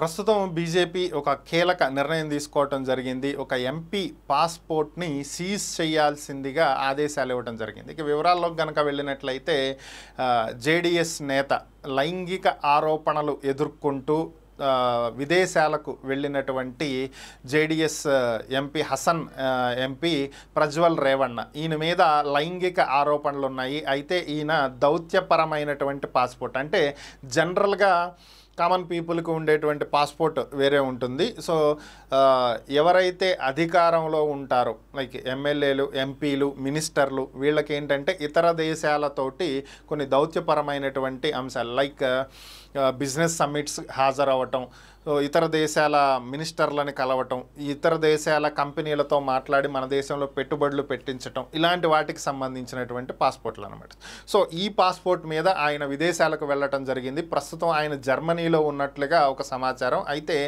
ప్రస్తుతం బీజేపీ ఒక కీలక నిర్ణయం తీసుకోవటం జరిగింది ఒక ఎంపీ పాస్పోర్ట్ని సీజ్ చేయాల్సిందిగా ఆదేశాలు ఇవ్వడం జరిగింది ఇక వివరాల్లోకి కనుక వెళ్ళినట్లయితే జేడిఎస్ నేత లైంగిక ఆరోపణలు ఎదుర్కొంటూ విదేశాలకు వెళ్ళినటువంటి JDS MP Hassan MP Prajwal Revanna ఈయన మీద లైంగిక ఆరోపణలు ఉన్నాయి అయితే ఈయన దౌత్యపరమైనటువంటి పాస్పోర్ట్ అంటే జనరల్గా కామన్ పీపుల్కి ఉండేటువంటి పాస్పోర్ట్ వేరే ఉంటుంది సో ఎవరైతే అధికారంలో ఉంటారో లైక్ ఎమ్మెల్యేలు ఎంపీలు మినిస్టర్లు వీళ్ళకి ఏంటంటే ఇతర దేశాలతోటి కొన్ని దౌత్యపరమైనటువంటి అంశాలు లైక్ బిజినెస్ సమ్మిట్స్ హాజరవ్వటం ఇతర దేశాల మినిస్టర్లని కలవటం ఇతర దేశాల కంపెనీలతో మాట్లాడి మన దేశంలో పెట్టుబడులు పెట్టించటం ఇలాంటి వాటికి సంబంధించినటువంటి పాస్పోర్ట్లు అనమాట సో ఈ పాస్పోర్ట్ మీద ఆయన విదేశాలకు వెళ్ళటం జరిగింది ప్రస్తుతం ఆయన జర్మనీ ధోరణిలో ఉన్నట్లుగా ఒక సమాచారం అయితే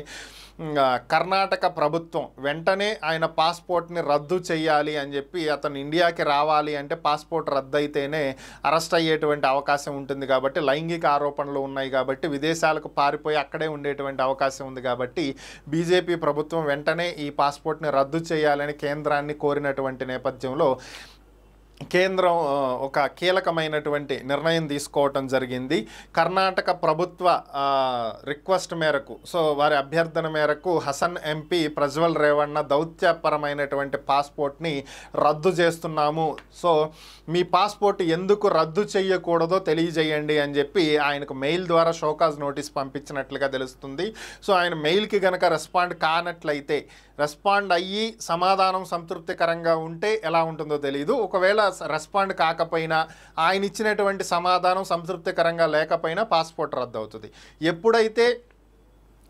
కర్ణాటక ప్రభుత్వం వెంటనే ఆయన పాస్పోర్ట్ని రద్దు చేయాలి అని చెప్పి అతను ఇండియాకి రావాలి అంటే పాస్పోర్ట్ రద్దు అయితేనే అరెస్ట్ అయ్యేటువంటి అవకాశం ఉంటుంది కాబట్టి లైంగిక ఆరోపణలు ఉన్నాయి కాబట్టి విదేశాలకు పారిపోయి అక్కడే ఉండేటువంటి అవకాశం ఉంది కాబట్టి బీజేపీ ప్రభుత్వం వెంటనే ఈ పాస్పోర్ట్ని రద్దు చేయాలని కేంద్రాన్ని కోరినటువంటి నేపథ్యంలో కేంద్రం ఒక కీలకమైనటువంటి నిర్ణయం తీసుకోవటం జరిగింది కర్ణాటక ప్రభుత్వ రిక్వెస్ట్ మేరకు సో వారి అభ్యర్థన మేరకు హసన్ ఎంపీ ప్రజ్వల్ రేవణ్ణ దౌత్యపరమైనటువంటి పాస్పోర్ట్ని రద్దు చేస్తున్నాము సో మీ పాస్పోర్ట్ ఎందుకు రద్దు చేయకూడదో తెలియజేయండి అని చెప్పి ఆయనకు మెయిల్ ద్వారా షోకాజ్ నోటీస్ పంపించినట్లుగా తెలుస్తుంది సో ఆయన మెయిల్కి గనక రెస్పాండ్ కానట్లయితే రెస్పాండ్ అయ్యి సమాధానం సంతృప్తికరంగా ఉంటే ఎలా ఉంటుందో తెలియదు ఒకవేళ రెస్పాండ్ కాకపోయినా ఆయన ఇచ్చినటువంటి సమాధానం సంతృప్తికరంగా లేకపోయినా పాస్పోర్ట్ రద్దు అవుతుంది ఎప్పుడైతే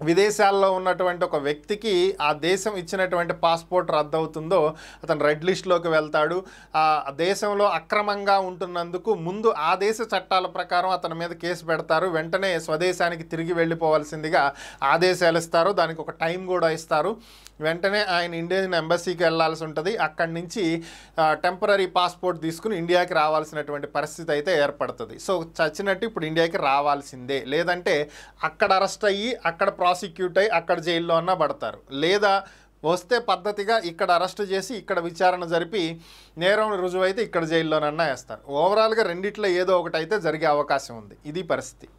విదేశాల్లో ఉన్నటువంటి ఒక వ్యక్తికి ఆ దేశం ఇచ్చినటువంటి పాస్పోర్ట్ రద్దవుతుందో అతను రెడ్ లిస్ట్లోకి వెళ్తాడు ఆ దేశంలో అక్రమంగా ఉంటున్నందుకు ముందు ఆ దేశ చట్టాల ప్రకారం అతని మీద కేసు పెడతారు వెంటనే స్వదేశానికి తిరిగి వెళ్ళిపోవాల్సిందిగా ఆదేశాలు ఇస్తారు దానికి ఒక టైం కూడా ఇస్తారు వెంటనే ఆయన ఇండియన్ ఎంబసీకి వెళ్లాల్సి ఉంటుంది అక్కడి నుంచి టెంపరీ పాస్పోర్ట్ తీసుకుని ఇండియాకి రావాల్సినటువంటి పరిస్థితి అయితే ఏర్పడుతుంది సో చచ్చినట్టు ఇప్పుడు ఇండియాకి రావాల్సిందే లేదంటే అక్కడ అరెస్ట్ అయ్యి అక్కడ ప్రాసిక్యూట్ అయ్యి అక్కడ జైల్లో అన్న పడతారు లేదా వస్తే పద్ధతిగా ఇక్కడ అరెస్ట్ చేసి ఇక్కడ విచారణ జరిపి నేరం రుజువైతే ఇక్కడ జైల్లోనన్నా వేస్తారు ఓవరాల్గా రెండిట్లో ఏదో ఒకటి అయితే జరిగే అవకాశం ఉంది ఇది పరిస్థితి